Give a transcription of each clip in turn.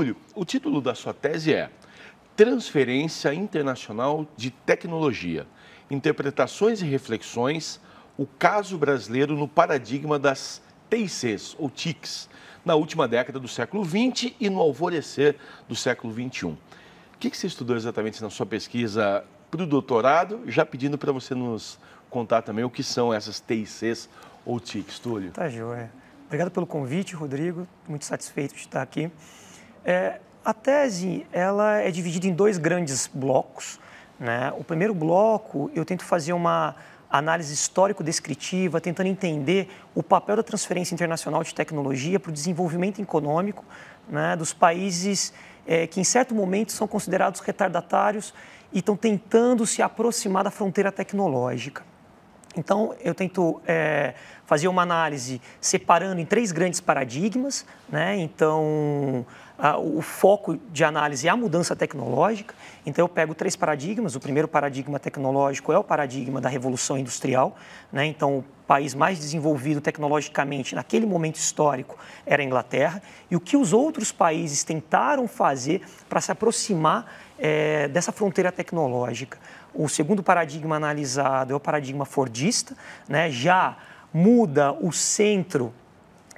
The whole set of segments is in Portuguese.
Túlio, o título da sua tese é Transferência Internacional de Tecnologia: Interpretações e Reflexões, o caso brasileiro no paradigma das TICs ou TICs, na última década do século XX e no alvorecer do século XXI. O que, você estudou exatamente na sua pesquisa para o doutorado, já pedindo para você nos contar também o que são essas TICs ou TICs, Túlio. Tá joia. Obrigado pelo convite, Rodrigo. Muito satisfeito de estar aqui. É, a tese ela é dividida em dois grandes blocos. Né? O primeiro bloco eu tento fazer uma análise histórico-descritiva, tentando entender o papel da transferência internacional de tecnologia para o desenvolvimento econômico né, dos países é, que, em certo momento, são considerados retardatários e estão tentando se aproximar da fronteira tecnológica. Então, eu tento é, fazer uma análise separando em três grandes paradigmas. Né? Então, o foco de análise é a mudança tecnológica. Então, eu pego três paradigmas. O primeiro paradigma tecnológico é o paradigma da revolução industrial. Né? Então, o país mais desenvolvido tecnologicamente naquele momento histórico era a Inglaterra. E o que os outros países tentaram fazer para se aproximar é, dessa fronteira tecnológica. O segundo paradigma analisado é o paradigma fordista, né? já muda o centro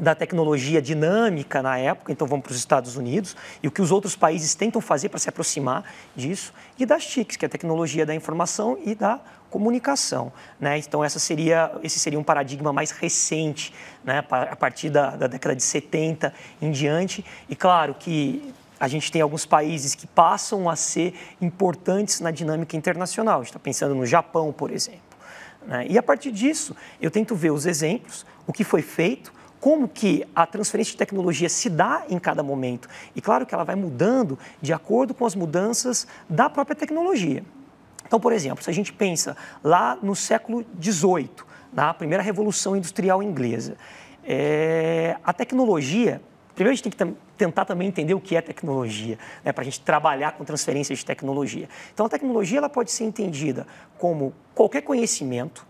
da tecnologia dinâmica na época, então vamos para os Estados Unidos, e o que os outros países tentam fazer para se aproximar disso, e das TICs, que é a tecnologia da informação e da comunicação. Né? Então, essa seria, esse seria um paradigma mais recente, né? a partir da, da década de 70 em diante, e claro que a gente tem alguns países que passam a ser importantes na dinâmica internacional. A gente está pensando no Japão, por exemplo. Né? E a partir disso, eu tento ver os exemplos, o que foi feito, como que a transferência de tecnologia se dá em cada momento. E claro que ela vai mudando de acordo com as mudanças da própria tecnologia. Então, por exemplo, se a gente pensa lá no século XVIII, na primeira revolução industrial inglesa, é... a tecnologia Primeiro, a gente tem que tentar também entender o que é tecnologia, né, para a gente trabalhar com transferência de tecnologia. Então, a tecnologia ela pode ser entendida como qualquer conhecimento,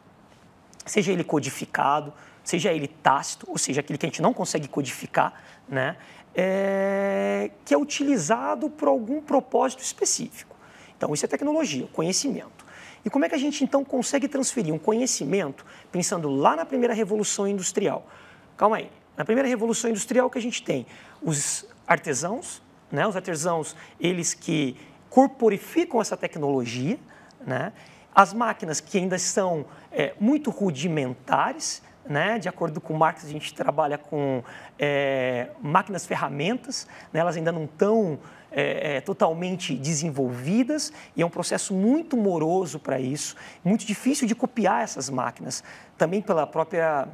seja ele codificado, seja ele tácito, ou seja, aquele que a gente não consegue codificar, né? É, que é utilizado por algum propósito específico. Então, isso é tecnologia, conhecimento. E como é que a gente então consegue transferir um conhecimento, pensando lá na primeira revolução industrial? Calma aí. Na primeira revolução industrial que a gente tem os artesãos, né? Os artesãos, eles que corporificam essa tecnologia, né? As máquinas que ainda são é, muito rudimentares, né? De acordo com o Marx, a gente trabalha com é, máquinas ferramentas, né? elas ainda não estão é, é, totalmente desenvolvidas e é um processo muito moroso para isso, muito difícil de copiar essas máquinas, também pela própria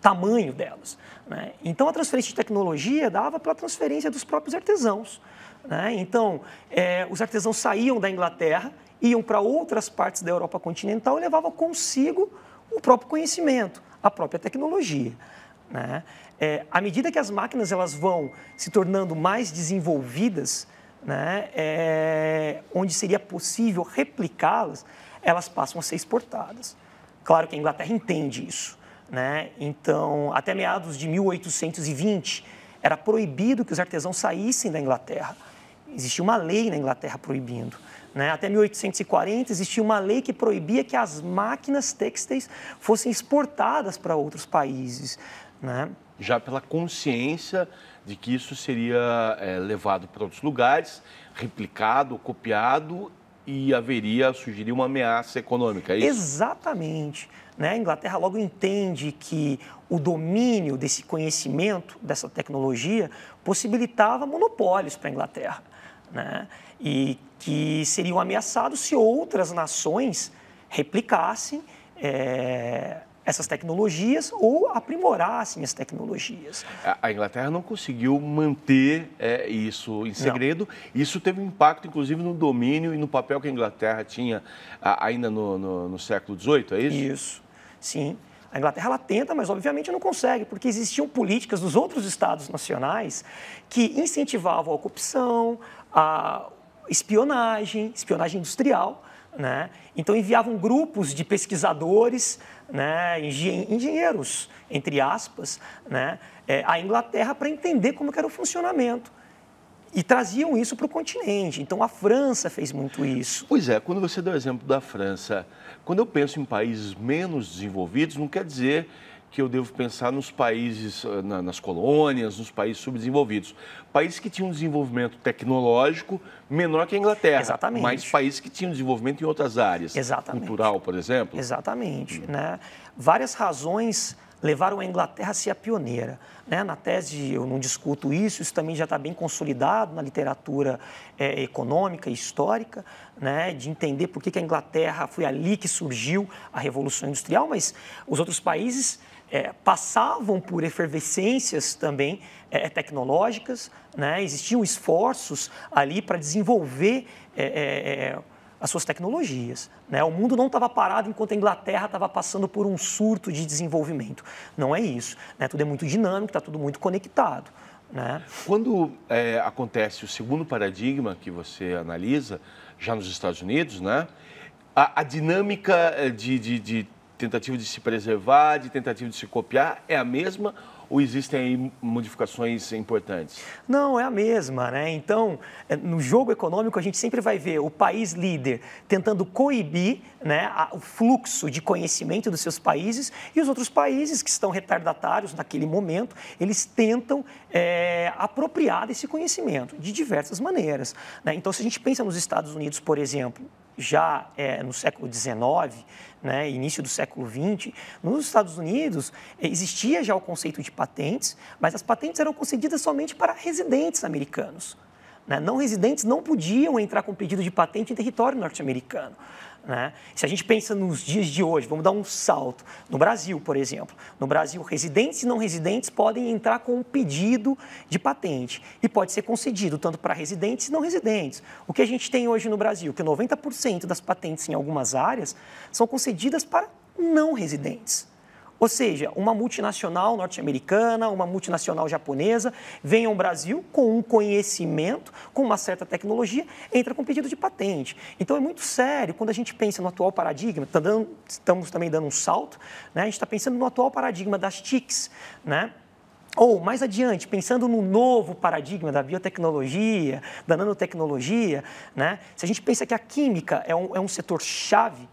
tamanho delas. Né? Então, a transferência de tecnologia dava pela transferência dos próprios artesãos. Né? Então, é, os artesãos saíam da Inglaterra, iam para outras partes da Europa continental e levavam consigo o próprio conhecimento, a própria tecnologia. Né? É, à medida que as máquinas elas vão se tornando mais desenvolvidas, né, é, onde seria possível replicá-las, elas passam a ser exportadas. Claro que a Inglaterra entende isso. Né? Então, até meados de 1820, era proibido que os artesãos saíssem da Inglaterra. Existia uma lei na Inglaterra proibindo. Né? Até 1840 existia uma lei que proibia que as máquinas têxteis fossem exportadas para outros países. Né? Já pela consciência de que isso seria é, levado para outros lugares, replicado, copiado e haveria, surgiria uma ameaça econômica. É Exatamente. Né? A Inglaterra logo entende que o domínio desse conhecimento, dessa tecnologia, possibilitava monopólios para a Inglaterra. Né? E que seriam ameaçados se outras nações replicassem é, essas tecnologias ou aprimorassem as tecnologias. A Inglaterra não conseguiu manter é, isso em segredo. Não. Isso teve um impacto, inclusive, no domínio e no papel que a Inglaterra tinha a, ainda no, no, no século XVIII, é isso? Isso, sim. A Inglaterra ela tenta, mas obviamente não consegue, porque existiam políticas dos outros estados nacionais que incentivavam a corrupção, a, espionagem, espionagem industrial. Né? Então enviavam grupos de pesquisadores, né, engen engenheiros, entre aspas, né, é, à Inglaterra para entender como era o funcionamento. E traziam isso para o continente. Então a França fez muito isso. Pois é, quando você dá o exemplo da França, quando eu penso em países menos desenvolvidos, não quer dizer que eu devo pensar nos países, eh, na, nas colônias, nos países subdesenvolvidos. Países que tinham um desenvolvimento tecnológico menor que a Inglaterra. Exatamente. Mas países que tinham desenvolvimento em outras áreas. Exatamente. Cultural, por exemplo. Exatamente. Hum. Né? Várias razões levaram a Inglaterra a ser a pioneira. Né? Na tese, eu não discuto isso, isso também já está bem consolidado na literatura é, econômica e histórica, né? de entender por que, que a Inglaterra foi ali que surgiu a Revolução Industrial, mas os outros países é, passavam por efervescências também é, é, tecnológicas, né? existiam esforços ali para desenvolver é, é, é, as suas tecnologias. Né? O mundo não estava parado enquanto a Inglaterra estava passando por um surto de desenvolvimento. Não é isso. Né? Tudo é muito dinâmico, está tudo muito conectado. Né? Quando acontece o segundo paradigma que você analisa, já nos Estados Unidos, né? a, a dinâmica de, de, de tentativa de se preservar, de tentativa de se copiar, é a mesma ou existem modificações importantes? Não, é a mesma, né? Então, é, no jogo econômico, a gente sempre vai ver o país líder tentando coibir né, o fluxo de conhecimento dos seus países e os outros países que estão retardatários naquele momento, eles tentam é, apropriar desse conhecimento de diversas maneiras. Né? Então, se a gente pensa nos Estados Unidos, por exemplo, já é, no século XIX, né, início do século XX, nos Estados Unidos é, existia já o conceito de patentes, mas as patentes eram concedidas somente para residentes americanos. Né? Não residentes não podiam entrar com pedido de patente em território norte-americano. Né? Se a gente pensa nos dias de hoje, vamos dar um salto. No Brasil, por exemplo, no Brasil, residentes e não residentes podem entrar com um pedido de patente e pode ser concedido tanto para residentes e não residentes. O que a gente tem hoje no Brasil, que 90% das patentes em algumas áreas são concedidas para não residentes. Ou seja, uma multinacional norte-americana, uma multinacional japonesa, vem ao Brasil com um conhecimento, com uma certa tecnologia, entra com pedido de patente. Então é muito sério quando a gente pensa no atual paradigma, tá estamos também dando um salto, né? a gente está pensando no atual paradigma das TICs, né? Ou, mais adiante, pensando no novo paradigma da biotecnologia, da nanotecnologia, né? se a gente pensa que a química é um, é um setor-chave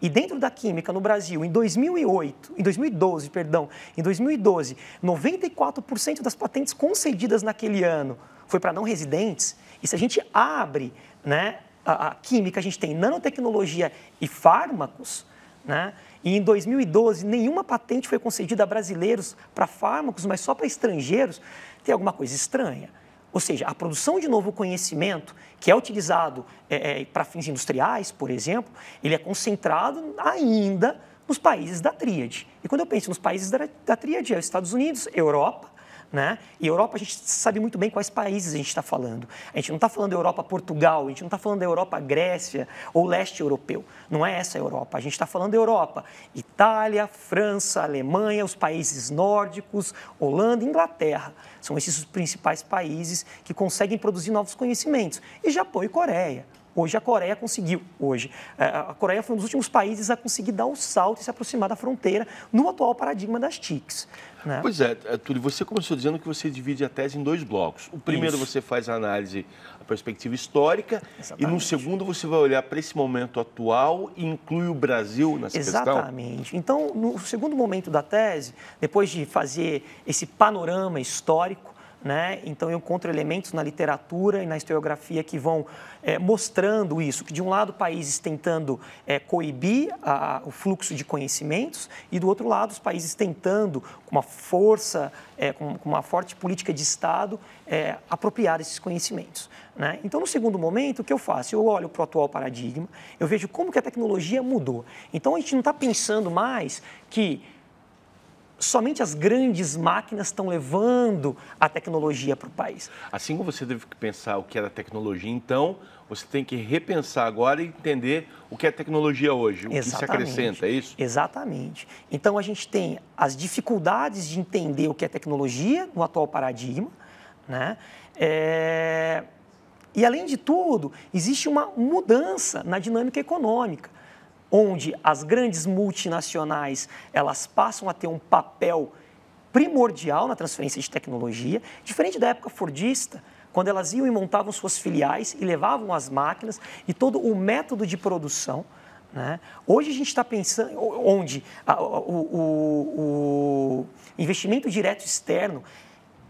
e dentro da química no Brasil, em 2008, em 2012, perdão, em 2012, 94% das patentes concedidas naquele ano foi para não residentes. E se a gente abre, né, a, a química, a gente tem nanotecnologia e fármacos, né? E em 2012, nenhuma patente foi concedida a brasileiros para fármacos, mas só para estrangeiros. Tem alguma coisa estranha. Ou seja, a produção de novo conhecimento, que é utilizado é, é, para fins industriais, por exemplo, ele é concentrado ainda nos países da tríade. E quando eu penso nos países da, da tríade, é os Estados Unidos, Europa né? E Europa, a gente sabe muito bem quais países a gente está falando. A gente não está falando da Europa Portugal, a gente não está falando da Europa Grécia ou leste europeu. Não é essa a Europa. A gente está falando da Europa. Itália, França, Alemanha, os países nórdicos, Holanda, Inglaterra. São esses os principais países que conseguem produzir novos conhecimentos. E Japão e Coreia. Hoje a Coreia conseguiu, hoje. É, a Coreia foi um dos últimos países a conseguir dar o salto e se aproximar da fronteira no atual paradigma das TICs. Né? Pois é, é, Túlio, você começou dizendo que você divide a tese em dois blocos. O primeiro Isso. você faz a análise, a perspectiva histórica, Exatamente. e no segundo você vai olhar para esse momento atual e inclui o Brasil nessa Exatamente. questão? Exatamente. Então, no segundo momento da tese, depois de fazer esse panorama histórico, né? Então eu encontro elementos na literatura e na historiografia que vão é, mostrando isso, que de um lado países tentando é, coibir a, o fluxo de conhecimentos e do outro lado os países tentando com uma força, é, com, com, uma forte política de Estado apropriar esses conhecimentos. Né? Então no segundo momento o que eu faço? Eu olho para o atual paradigma, eu vejo como que a tecnologia mudou. Então a gente não está pensando mais que somente as grandes máquinas estão levando a tecnologia para o país. Assim como você teve que pensar o que era tecnologia, então você tem que repensar agora e entender o que é tecnologia hoje, o Exatamente. que se acrescenta, é isso? Exatamente. Então a gente tem as dificuldades de entender o que é tecnologia no atual paradigma, né? É... E além de tudo, existe uma mudança na dinâmica econômica onde as grandes multinacionais elas passam a ter um papel primordial na transferência de tecnologia, diferente da época fordista, quando elas iam e montavam suas filiais e levavam as máquinas e todo o método de produção. Né? Hoje a gente está pensando onde a, o, o, o investimento direto externo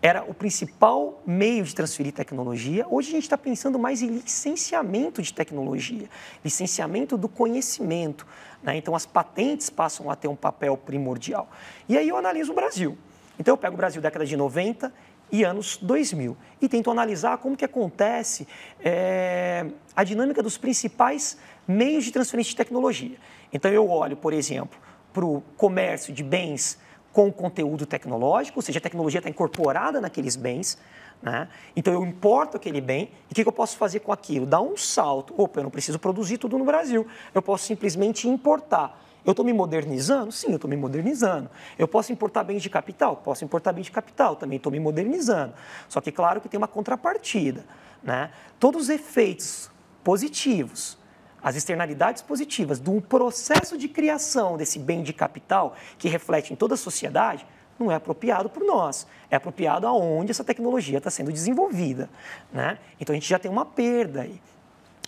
era o principal meio de transferir tecnologia. Hoje a gente está pensando mais em licenciamento de tecnologia, licenciamento do conhecimento. Né? Então as patentes passam a ter um papel primordial. E aí eu analiso o Brasil. Então eu pego o Brasil década de 90 e anos 2000 e tento analisar como que acontece é, a dinâmica dos principais meios de transferência de tecnologia. Então eu olho, por exemplo, para o comércio de bens com conteúdo tecnológico, ou seja, a tecnologia está incorporada naqueles bens. Né? Então eu importo aquele bem e o que, que, eu posso fazer com aquilo? Dar um salto. Opa, eu não preciso produzir tudo no Brasil, eu posso simplesmente importar. Eu estou me modernizando? Sim, eu estou me modernizando. Eu posso importar bens de capital? Posso importar bens de capital, também estou me modernizando. Só que, claro, que tem uma contrapartida. Né? Todos os efeitos positivos as externalidades positivas de um processo de criação desse bem de capital que reflete em toda a sociedade não é apropriado por nós, é apropriado aonde essa tecnologia está sendo desenvolvida. Né? Então a gente já tem uma perda aí.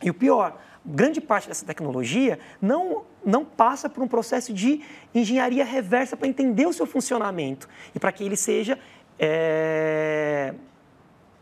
E o pior, grande parte dessa tecnologia não, não passa por um processo de engenharia reversa para entender o seu funcionamento e para que ele seja é,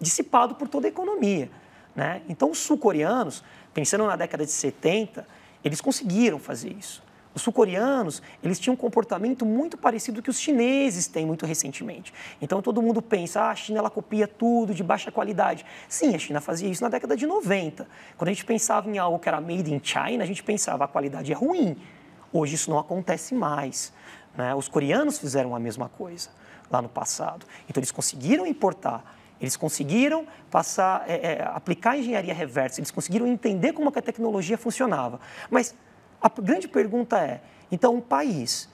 dissipado por toda a economia. Né? Então, os sul-coreanos, pensando na década de 70, eles conseguiram fazer isso. Os sul-coreanos, eles tinham um comportamento muito parecido que os chineses têm muito recentemente. Então todo mundo pensa, ah, a China ela copia tudo de baixa qualidade. Sim, a China fazia isso na década de 90. Quando a gente pensava em algo que era made in China, a gente pensava a qualidade é ruim. Hoje isso não acontece mais. Né? Os coreanos fizeram a mesma coisa lá no passado. Então eles conseguiram importar eles conseguiram passar, é, é, aplicar a engenharia reversa, eles conseguiram entender como a tecnologia funcionava. Mas a grande pergunta é, então um país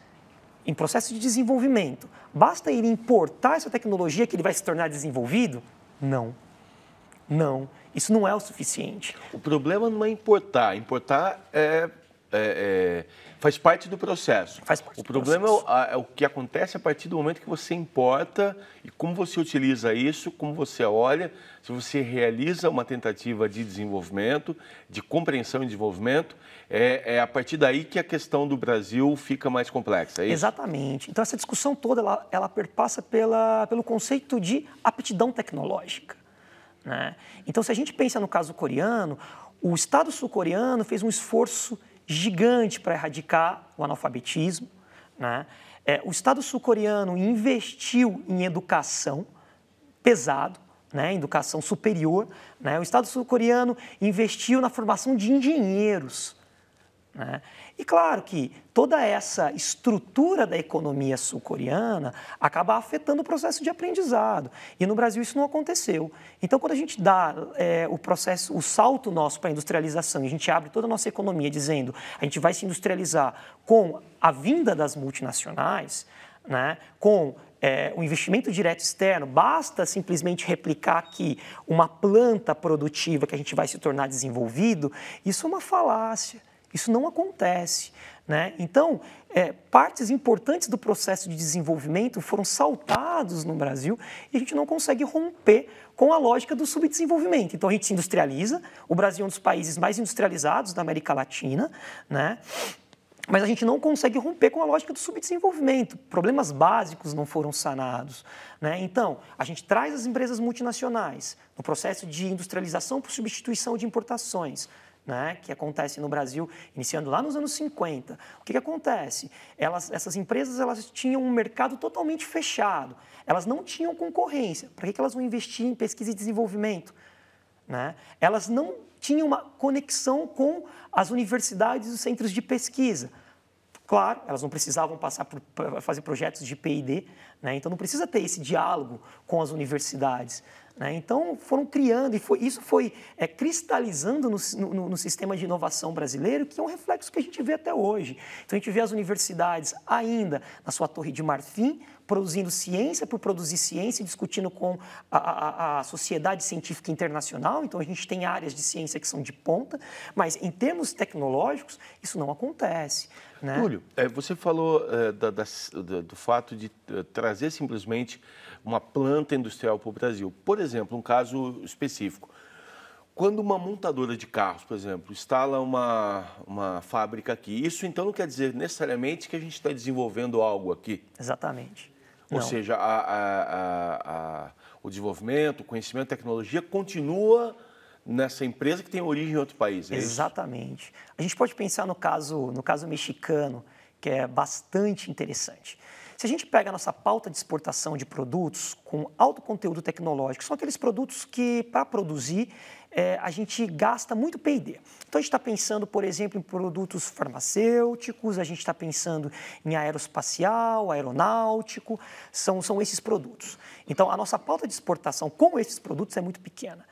em processo de desenvolvimento, basta ele importar essa tecnologia que ele vai se tornar desenvolvido? Não. Não. Isso não é o suficiente. O problema não é importar. Importar é é, é, faz parte do processo. Faz parte o problema é, é, o que acontece a partir do momento que você importa e como você utiliza isso, como você olha, se você realiza uma tentativa de desenvolvimento, de compreensão e desenvolvimento, é, é a partir daí que a questão do Brasil fica mais complexa. É Exatamente. Então essa discussão toda ela, ela perpassa pela, pelo conceito de aptidão tecnológica. Né? Então se a gente pensa no caso coreano, o Estado sul-coreano fez um esforço gigante para erradicar o analfabetismo. Né? É, o Estado sul-coreano investiu em educação pesado, né, educação superior. Né? O Estado sul-coreano investiu na formação de engenheiros. Né? E claro que toda essa estrutura da economia sul-coreana acaba afetando o processo de aprendizado. E no Brasil isso não aconteceu. Então, quando a gente dá é, o processo, o salto nosso para a industrialização, e a gente abre toda a nossa economia dizendo a gente vai se industrializar com a vinda das multinacionais, né, com é, o investimento direto externo, basta simplesmente replicar aqui uma planta produtiva que a gente vai se tornar desenvolvido, isso é uma falácia. Isso não acontece. Né? Então, é, partes importantes do processo de desenvolvimento foram saltados no Brasil e a gente não consegue romper com a lógica do subdesenvolvimento. Então, a gente se industrializa, o Brasil é um dos países mais industrializados da América Latina, né? mas a gente não consegue romper com a lógica do subdesenvolvimento. Problemas básicos não foram sanados. Né? Então, a gente traz as empresas multinacionais no processo de industrialização por substituição de importações né, que acontece no Brasil, iniciando lá nos anos 50. O que, que acontece? Elas, essas empresas elas tinham um mercado totalmente fechado, elas não tinham concorrência. Para que, que elas vão investir em pesquisa e desenvolvimento? Né? Elas não tinham uma conexão com as universidades e os centros de pesquisa. Claro, elas não precisavam passar por fazer projetos de P&D, né? então não precisa ter esse diálogo com as universidades. Né? Então foram criando, e foi, isso foi é, cristalizando no, no, no, sistema de inovação brasileiro, que é um reflexo que a gente vê até hoje. Então a gente vê as universidades ainda na sua torre de marfim, produzindo ciência por produzir ciência, discutindo com a, a, a, sociedade científica internacional. Então, a gente tem áreas de ciência que são de ponta, mas em termos tecnológicos, isso não acontece. Né? Túlio, é, você falou é, da, da, do fato de é, trazer simplesmente uma planta industrial para o Brasil. Por exemplo, um caso específico. Quando uma montadora de carros, por exemplo, instala uma, uma fábrica aqui, isso então não quer dizer necessariamente que a gente está desenvolvendo algo aqui. Exatamente. Ou seja, a, a, a, o desenvolvimento, o conhecimento, a tecnologia continua nessa empresa que tem origem em outro país. É Exatamente. Isso? A gente pode pensar no caso, no caso mexicano, que é bastante interessante. Se a gente pega a nossa pauta de exportação de produtos com alto conteúdo tecnológico, são aqueles produtos que, para produzir, é, a gente gasta muito P&D. Então, a gente está pensando, por exemplo, em produtos farmacêuticos, a gente está pensando em aeroespacial, aeronáutico, são, são esses produtos. Então, a nossa pauta de exportação com esses produtos é muito pequena.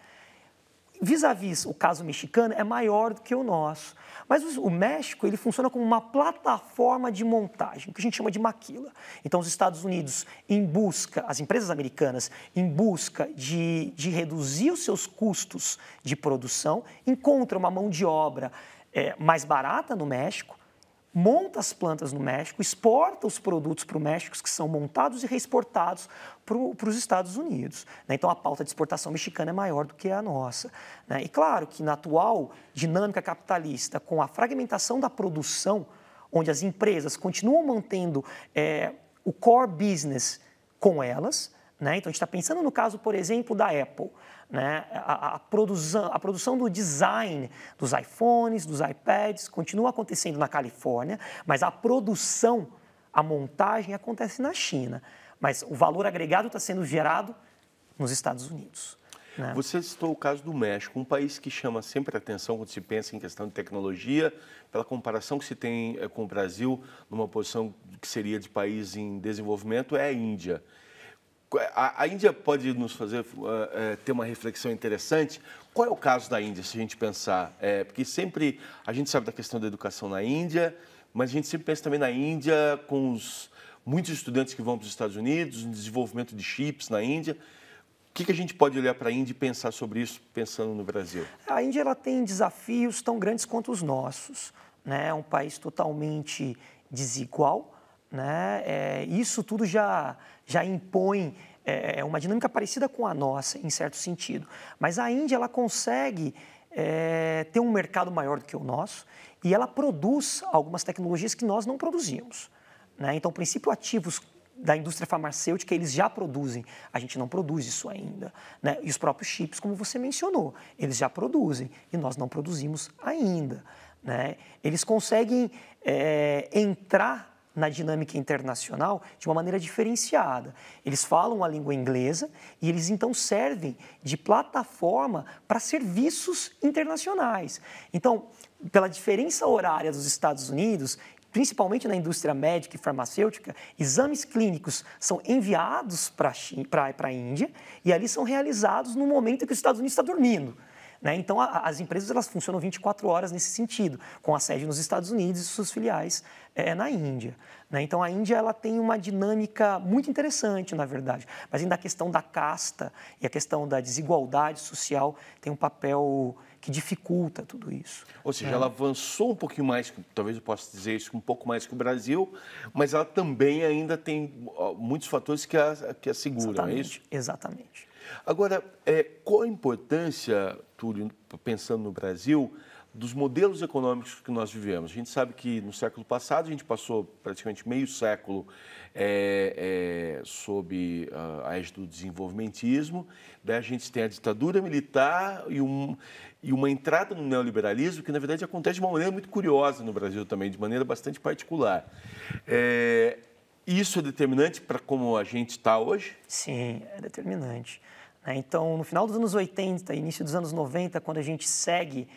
Vis-à-vis -vis, o caso mexicano é maior do que o nosso. Mas o México ele funciona como uma plataforma de montagem, o que a gente chama de maquila. Então, os Estados Unidos, em busca, as empresas americanas, em busca de, de reduzir os seus custos de produção, encontram uma mão de obra é, mais barata no México monta as plantas no México, exporta os produtos para o México, que são montados e reexportados para os Estados Unidos. Né? Então, a pauta de exportação mexicana é maior do que a nossa. Né? E claro que na atual dinâmica capitalista, com a fragmentação da produção, onde as empresas continuam mantendo é, o core business com elas, né? Então, a gente está pensando no caso, por exemplo, da Apple. Né? A, a, produção, a produção do design dos iPhones, dos iPads, continua acontecendo na Califórnia, mas a produção, a montagem acontece na China. Mas o valor agregado está sendo gerado nos Estados Unidos. Né? Você citou o caso do México, um país que chama sempre atenção quando se pensa em questão de tecnologia, pela comparação que se tem eh, com o Brasil, numa posição que seria de país em desenvolvimento, é a Índia. A, a Índia pode nos fazer uh, uh, ter uma reflexão interessante. Qual é o caso da Índia, se a gente pensar? É, porque sempre a gente sabe da questão da educação na Índia, mas a gente sempre pensa também na Índia com os, muitos estudantes que vão para os Estados Unidos, no desenvolvimento de chips na Índia. O que, que, a gente pode olhar para a Índia e pensar sobre isso, pensando no Brasil? A Índia ela tem desafios tão grandes quanto os nossos. Né? É um país totalmente desigual, né? É, isso tudo já, já impõe é, é, uma dinâmica parecida com a nossa, em certo sentido. Mas a Índia ela consegue é, ter um mercado maior do que o nosso e ela produz algumas tecnologias que nós não produzimos. Né? Então, o princípio ativos da indústria farmacêutica, eles já produzem. A gente não produz isso ainda. Né? E os próprios chips, como você mencionou, eles já produzem e nós não produzimos ainda. Né? Eles conseguem é, entrar na dinâmica internacional de uma maneira diferenciada. Eles falam a língua inglesa e eles então servem de plataforma para serviços internacionais. Então, pela diferença horária dos Estados Unidos, principalmente na indústria médica e farmacêutica, exames clínicos são enviados para a Índia e ali são realizados no momento que os Estados Unidos está dormindo. Né? Então, a, as empresas elas funcionam 24 horas nesse sentido, com a sede nos Estados Unidos e suas filiais é, na Índia. Né? Então, a Índia ela tem uma dinâmica muito interessante, na verdade, mas ainda a questão da casta e a questão da desigualdade social tem um papel que dificulta tudo isso. Ou seja, é. ela avançou um pouquinho mais, talvez eu possa dizer isso, um pouco mais que o Brasil, mas ela também ainda tem muitos fatores que a, que a seguram, é isso? Exatamente. Agora, é, qual a importância, Túlio, pensando no Brasil, dos modelos econômicos que nós vivemos? A gente sabe que no século passado a gente passou praticamente meio século é, é, sob a égide do desenvolvimentismo, daí né? a gente tem a ditadura militar e, um, e uma entrada no neoliberalismo que, na verdade, acontece de uma maneira muito curiosa no Brasil também, de maneira bastante particular. É, isso é determinante para como a gente está hoje? Sim, é determinante. Né? Então, no final dos anos 80, início dos anos 90, quando a gente segue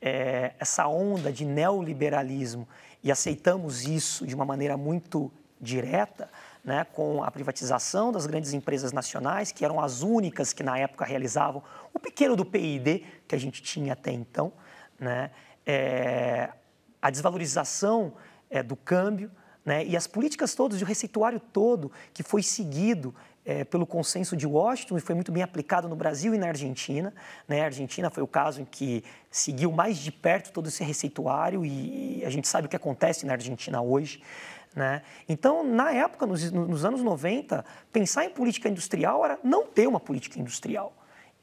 é, essa onda de neoliberalismo e aceitamos isso de uma maneira muito direta, né, com a privatização das grandes empresas nacionais, que eram as únicas que na época realizavam o pequeno do PID que a gente tinha até então, né, é, a desvalorização é, do câmbio, né? E as políticas todas, o receituário todo que foi seguido é, pelo consenso de Washington e foi muito bem aplicado no Brasil e na Argentina. Né? A Argentina foi o caso em que seguiu mais de perto todo esse receituário e, e a gente sabe o que acontece na Argentina hoje. Né? Então, na época, nos, nos anos 90, pensar em política industrial era não ter uma política industrial.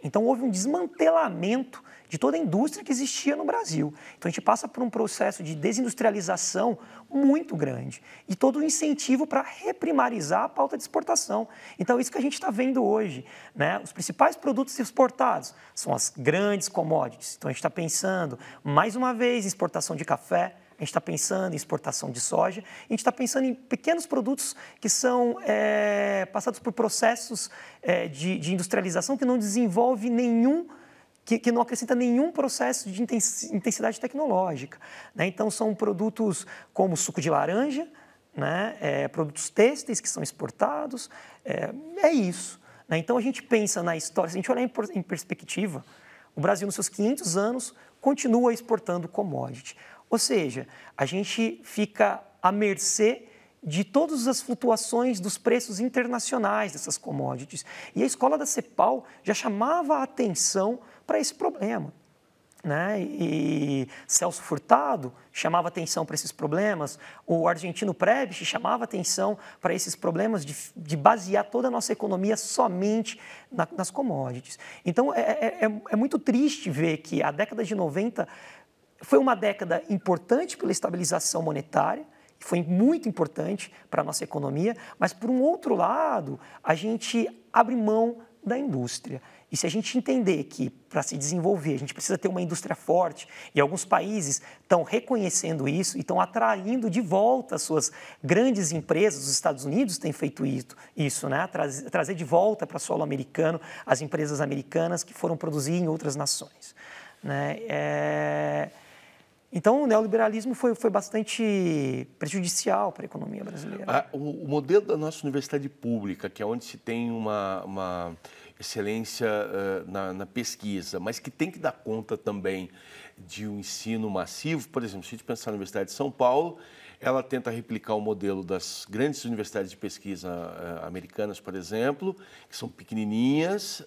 Então houve um desmantelamento de toda a indústria que existia no Brasil. Então a gente passa por um processo de desindustrialização muito grande e todo o incentivo para reprimarizar a pauta de exportação. Então é isso que a gente está vendo hoje. Né? Os principais produtos exportados são as grandes commodities. Então a gente está pensando, mais uma vez, em exportação de café, a gente está pensando em exportação de soja, a gente está pensando em pequenos produtos que são é, passados por processos é, de, de industrialização que não desenvolve nenhum que, que, não acrescenta nenhum processo de intensidade tecnológica. Né? Então, são produtos como suco de laranja, né? é, produtos têxteis que são exportados, é, é isso. Né? Então, a gente pensa na história, se a gente olhar em, em perspectiva, o Brasil, nos seus 500 anos, continua exportando commodity. Ou seja, a gente fica à mercê de todas as flutuações dos preços internacionais dessas commodities. E a escola da CEPAL já chamava a atenção para esse problema. Né? E Celso Furtado chamava atenção para esses problemas, o argentino Prebisch chamava atenção para esses problemas de, de, basear toda a nossa economia somente na, nas commodities. Então é, é, é, é muito triste ver que a década de 90 foi uma década importante pela estabilização monetária, foi muito importante para a nossa economia, mas por um outro lado, a gente abre mão da indústria. E se a gente entender que para se desenvolver a gente precisa ter uma indústria forte, e alguns países estão reconhecendo isso e estão atraindo de volta as suas grandes empresas, os Estados Unidos têm feito isso, né? trazer de volta para o solo americano as empresas americanas que foram produzir em outras nações. Né? É... Então, o neoliberalismo foi, foi bastante prejudicial para a economia brasileira. Ah, o, o, modelo da nossa universidade pública, que é onde se tem uma, uma excelência uh, na, na, pesquisa, mas que tem que dar conta também de um ensino massivo. Por exemplo, se a gente pensar na Universidade de São Paulo, ela tenta replicar o modelo das grandes universidades de pesquisa uh, americanas, por exemplo, que são pequenininhas.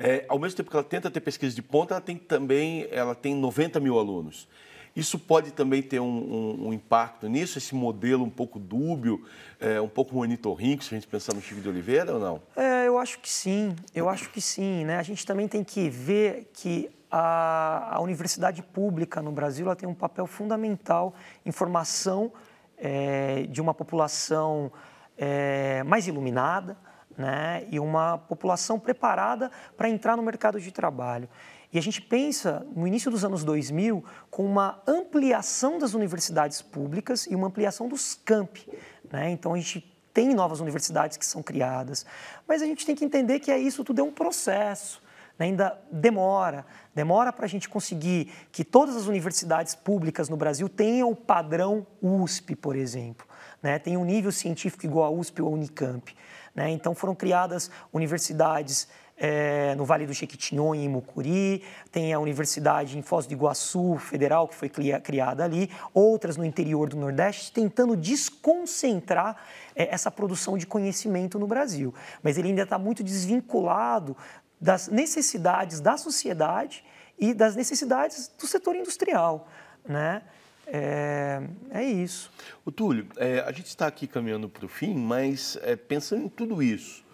É, ao mesmo tempo que ela tenta ter pesquisa de ponta, ela tem também ela tem 90 mil alunos. Isso pode também ter um, um, um impacto nisso, esse modelo um pouco dúbio, é, um pouco monitorrinho, se a gente pensar no Chico de Oliveira ou não? É, eu acho que sim, eu acho que sim. Né? A gente também tem que ver que a, a universidade pública no Brasil ela tem um papel fundamental em formação é, de uma população é, mais iluminada né? e uma população preparada para entrar no mercado de trabalho. E a gente pensa, no início dos anos 2000, com uma ampliação das universidades públicas e uma ampliação dos campi. Né? Então, a gente tem novas universidades que são criadas, mas a gente tem que entender que é isso tudo é um processo. Né? Ainda demora, demora para a gente conseguir que todas as universidades públicas no Brasil tenham o padrão USP, por exemplo, né? tenham um nível científico igual a USP ou a Unicamp. Né? Então foram criadas universidades é, no Vale do Jequitinhonha, em Mucuri, tem a Universidade em Foz do Iguaçu Federal, que foi criada ali, outras no interior do Nordeste, tentando desconcentrar é, essa produção de conhecimento no Brasil. Mas ele ainda está muito desvinculado das necessidades da sociedade e das necessidades do setor industrial, né? É, é, isso. O Túlio, é, a gente está aqui caminhando para o fim, mas é, pensando em tudo isso,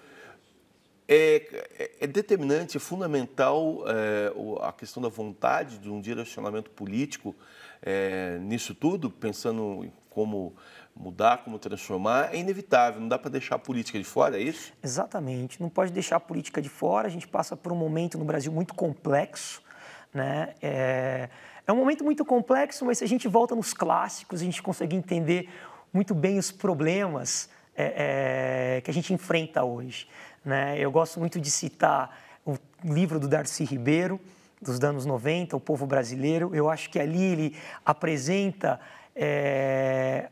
é, é, é, determinante, é fundamental é, a questão da vontade de um direcionamento político é, nisso tudo, pensando em como mudar, como transformar, é inevitável, não dá para deixar a política de fora, é isso? Exatamente, não pode deixar a política de fora, a gente passa por um momento no Brasil muito complexo, né? É, é um momento muito complexo, mas se a gente volta nos clássicos, a gente consegue entender muito bem os problemas é, é, que a gente enfrenta hoje. Né? Eu gosto muito de citar o livro do Darcy Ribeiro, dos anos 90, O Povo Brasileiro. Eu acho que ali ele apresenta é,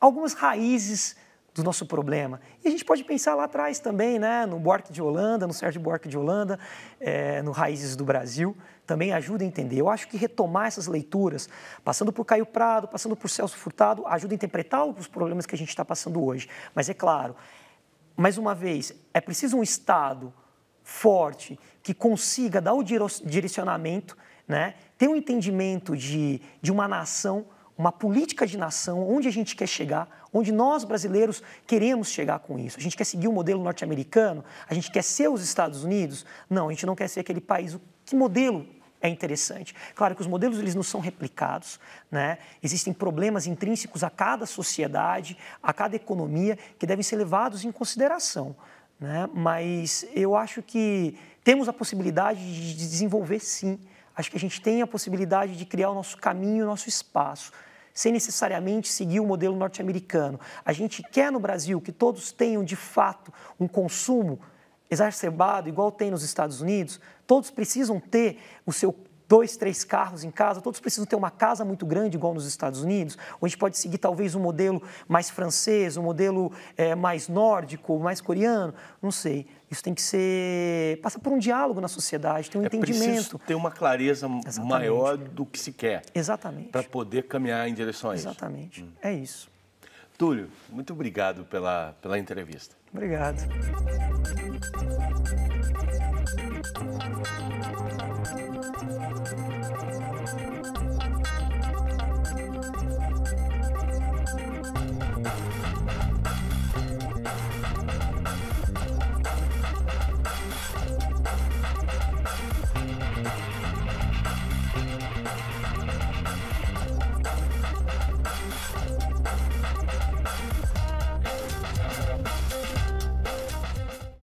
algumas raízes do nosso problema. E a gente pode pensar lá atrás também, né? no Buarque de Holanda, no Sérgio Buarque de Holanda, é, no Raízes do Brasil, também ajuda a entender. Eu acho que retomar essas leituras, passando por Caio Prado, passando por Celso Furtado, ajuda a interpretar os problemas que a gente está passando hoje. Mas é claro, mais uma vez, é preciso um Estado forte que consiga dar o direcionamento, né? ter um entendimento de, de uma nação, uma política de nação, onde a gente quer chegar, onde nós brasileiros queremos chegar com isso. A gente quer seguir o modelo norte-americano? A gente quer ser os Estados Unidos? Não, a gente não quer ser aquele país. Que modelo é interessante. Claro que os modelos eles não são replicados, né? Existem problemas intrínsecos a cada sociedade, a cada economia que devem ser levados em consideração, né? Mas eu acho que temos a possibilidade de desenvolver sim. Acho que a gente tem a possibilidade de criar o nosso caminho, o nosso espaço sem necessariamente seguir o modelo norte-americano. A gente quer no Brasil que todos tenham de fato um consumo exacerbado, igual tem nos Estados Unidos, todos precisam ter o seu dois, três carros em casa, todos precisam ter uma casa muito grande, igual nos Estados Unidos, ou a gente pode seguir talvez um modelo mais francês, um modelo é, mais nórdico, mais coreano, não sei. Isso tem que ser. passa por um diálogo na sociedade, tem um é entendimento. ter uma clareza Exatamente. maior do que se quer. Exatamente. Para poder caminhar em direções. Exatamente. Hum. É isso. Túlio, muito obrigado pela, pela entrevista. Obrigado.